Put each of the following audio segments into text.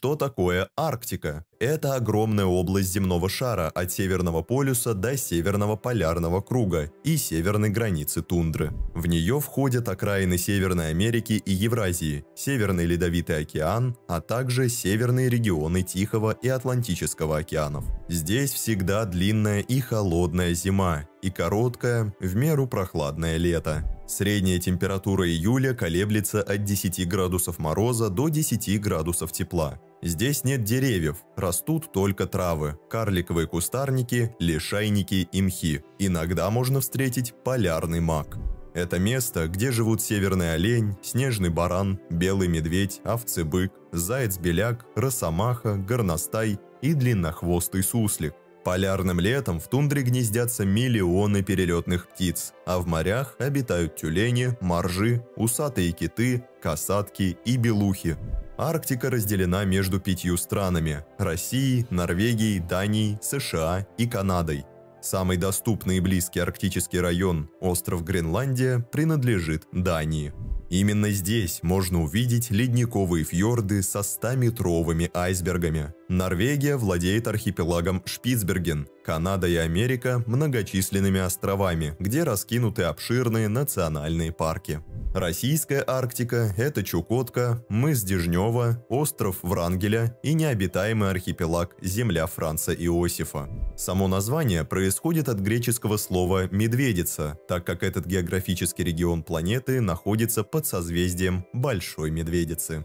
Что такое Арктика? Это огромная область земного шара от Северного полюса до Северного полярного круга и северной границы тундры. В нее входят окраины Северной Америки и Евразии, Северный Ледовитый океан, а также северные регионы Тихого и Атлантического океанов. Здесь всегда длинная и холодная зима и короткое, в меру прохладное лето. Средняя температура июля колеблется от 10 градусов мороза до 10 градусов тепла. Здесь нет деревьев, растут только травы, карликовые кустарники, лишайники и мхи. Иногда можно встретить полярный мак. Это место, где живут северный олень, снежный баран, белый медведь, овцы-бык, заяц-беляк, росомаха, горностай и длиннохвостый суслик. Полярным летом в тундре гнездятся миллионы перелетных птиц, а в морях обитают тюлени, моржи, усатые киты, касатки и белухи. Арктика разделена между пятью странами – Россией, Норвегией, Данией, США и Канадой. Самый доступный и близкий арктический район, остров Гренландия, принадлежит Дании. Именно здесь можно увидеть ледниковые фьорды со 100-метровыми айсбергами. Норвегия владеет архипелагом Шпицберген, Канада и Америка – многочисленными островами, где раскинуты обширные национальные парки. Российская Арктика – это Чукотка, мыс Дежнева, остров Врангеля и необитаемый архипелаг земля Франца Иосифа. Само название происходит от греческого слова «медведица», так как этот географический регион планеты находится под созвездием Большой Медведицы.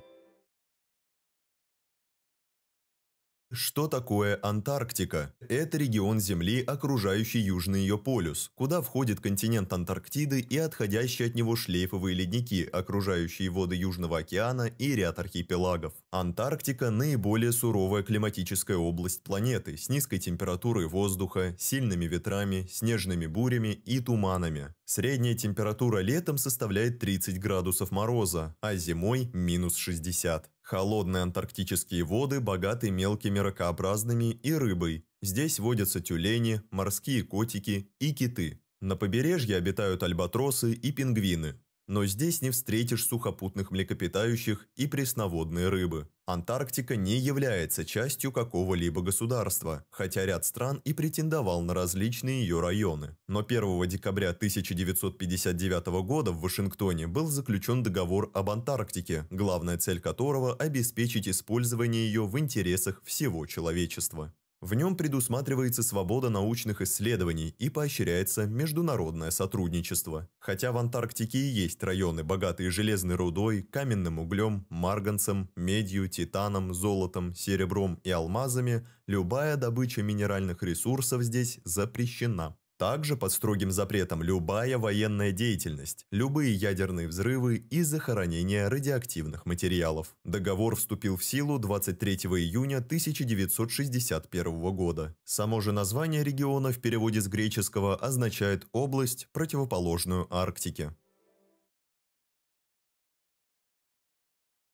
Что такое Антарктика? Это регион Земли, окружающий южный ее полюс, куда входит континент Антарктиды и отходящие от него шлейфовые ледники, окружающие воды Южного океана и ряд архипелагов. Антарктика – наиболее суровая климатическая область планеты, с низкой температурой воздуха, сильными ветрами, снежными бурями и туманами. Средняя температура летом составляет 30 градусов мороза, а зимой – минус 60. Холодные антарктические воды богаты мелкими ракообразными и рыбой. Здесь водятся тюлени, морские котики и киты. На побережье обитают альбатросы и пингвины. Но здесь не встретишь сухопутных млекопитающих и пресноводные рыбы. Антарктика не является частью какого-либо государства, хотя ряд стран и претендовал на различные ее районы. Но 1 декабря 1959 года в Вашингтоне был заключен договор об Антарктике, главная цель которого – обеспечить использование ее в интересах всего человечества. В нем предусматривается свобода научных исследований и поощряется международное сотрудничество. Хотя в Антарктике и есть районы, богатые железной рудой, каменным углем, марганцем, медью, титаном, золотом, серебром и алмазами, любая добыча минеральных ресурсов здесь запрещена. Также под строгим запретом любая военная деятельность, любые ядерные взрывы и захоронение радиоактивных материалов. Договор вступил в силу 23 июня 1961 года. Само же название региона в переводе с греческого означает «область, противоположную Арктике».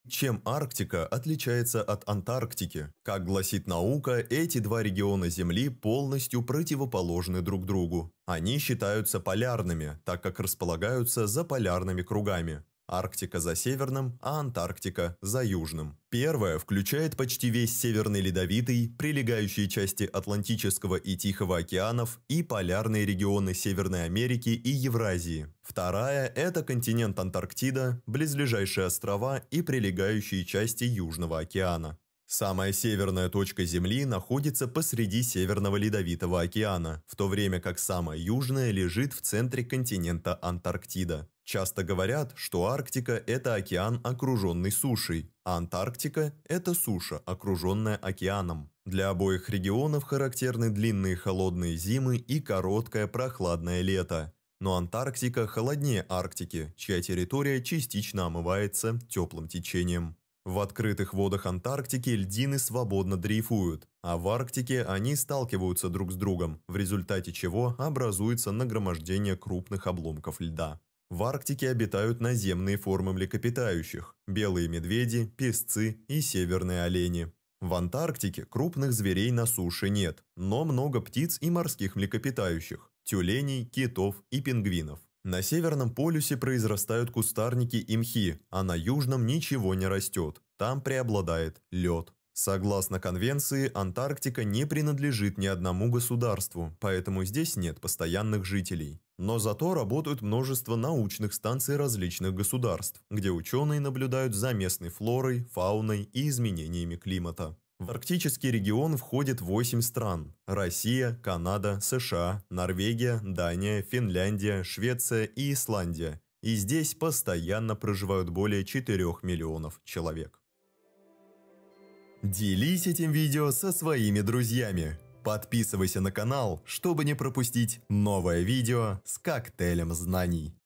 Чем Арктика отличается от Антарктики? Как гласит наука, эти два региона Земли полностью противоположны друг другу. Они считаются полярными, так как располагаются за полярными кругами. Арктика за северным, а Антарктика за южным. Первая включает почти весь Северный Ледовитый, прилегающие части Атлантического и Тихого океанов и полярные регионы Северной Америки и Евразии. Вторая – это континент Антарктида, близлежащие острова и прилегающие части Южного океана. Самая северная точка Земли находится посреди Северного Ледовитого океана, в то время как самая южная лежит в центре континента Антарктида. Часто говорят, что Арктика – это океан, окруженный сушей, а Антарктика – это суша, окруженная океаном. Для обоих регионов характерны длинные холодные зимы и короткое прохладное лето. Но Антарктика холоднее Арктики, чья территория частично омывается теплым течением. В открытых водах Антарктики льдины свободно дрейфуют, а в Арктике они сталкиваются друг с другом, в результате чего образуется нагромождение крупных обломков льда. В Арктике обитают наземные формы млекопитающих – белые медведи, песцы и северные олени. В Антарктике крупных зверей на суше нет, но много птиц и морских млекопитающих – тюленей, китов и пингвинов. На Северном полюсе произрастают кустарники и мхи, а на Южном ничего не растет, там преобладает лед. Согласно конвенции, Антарктика не принадлежит ни одному государству, поэтому здесь нет постоянных жителей. Но зато работают множество научных станций различных государств, где ученые наблюдают за местной флорой, фауной и изменениями климата. В арктический регион входит 8 стран – Россия, Канада, США, Норвегия, Дания, Финляндия, Швеция и Исландия. И здесь постоянно проживают более 4 миллионов человек. Делись этим видео со своими друзьями. Подписывайся на канал, чтобы не пропустить новое видео с коктейлем знаний.